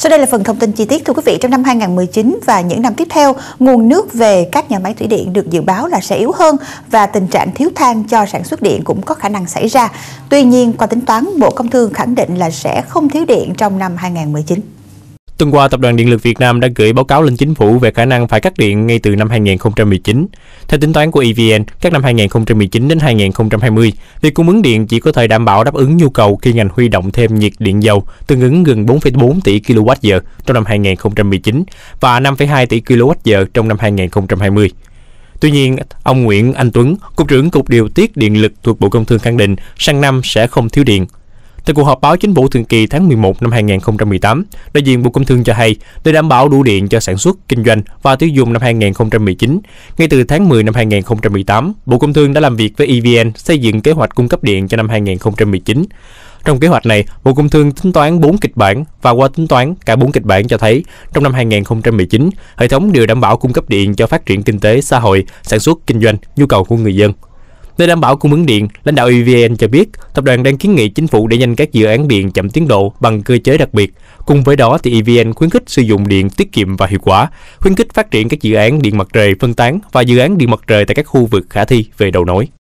Sau đây là phần thông tin chi tiết thưa quý vị trong năm 2019 và những năm tiếp theo, nguồn nước về các nhà máy thủy điện được dự báo là sẽ yếu hơn và tình trạng thiếu than cho sản xuất điện cũng có khả năng xảy ra. Tuy nhiên, qua tính toán, Bộ Công Thương khẳng định là sẽ không thiếu điện trong năm 2019. Tuần qua, Tập đoàn Điện lực Việt Nam đã gửi báo cáo lên chính phủ về khả năng phải cắt điện ngay từ năm 2019. Theo tính toán của EVN, các năm 2019 đến 2020, việc cung ứng điện chỉ có thể đảm bảo đáp ứng nhu cầu khi ngành huy động thêm nhiệt điện dầu tương ứng gần 4,4 tỷ kWh trong năm 2019 và 5,2 tỷ kWh trong năm 2020. Tuy nhiên, ông Nguyễn Anh Tuấn, Cục trưởng Cục Điều tiết Điện lực thuộc Bộ Công Thương khẳng định sang năm sẽ không thiếu điện Tại cuộc họp báo chính phủ thường kỳ tháng 11 năm 2018, đại diện Bộ Công Thương cho hay để đảm bảo đủ điện cho sản xuất, kinh doanh và tiêu dùng năm 2019, ngay từ tháng 10 năm 2018, Bộ Công Thương đã làm việc với EVN xây dựng kế hoạch cung cấp điện cho năm 2019. Trong kế hoạch này, Bộ Công Thương tính toán 4 kịch bản và qua tính toán cả 4 kịch bản cho thấy trong năm 2019, hệ thống đều đảm bảo cung cấp điện cho phát triển kinh tế, xã hội, sản xuất, kinh doanh, nhu cầu của người dân. Để đảm bảo cung ứng điện, lãnh đạo EVN cho biết tập đoàn đang kiến nghị chính phủ để nhanh các dự án điện chậm tiến độ bằng cơ chế đặc biệt. Cùng với đó, thì EVN khuyến khích sử dụng điện tiết kiệm và hiệu quả, khuyến khích phát triển các dự án điện mặt trời phân tán và dự án điện mặt trời tại các khu vực khả thi về đầu nối.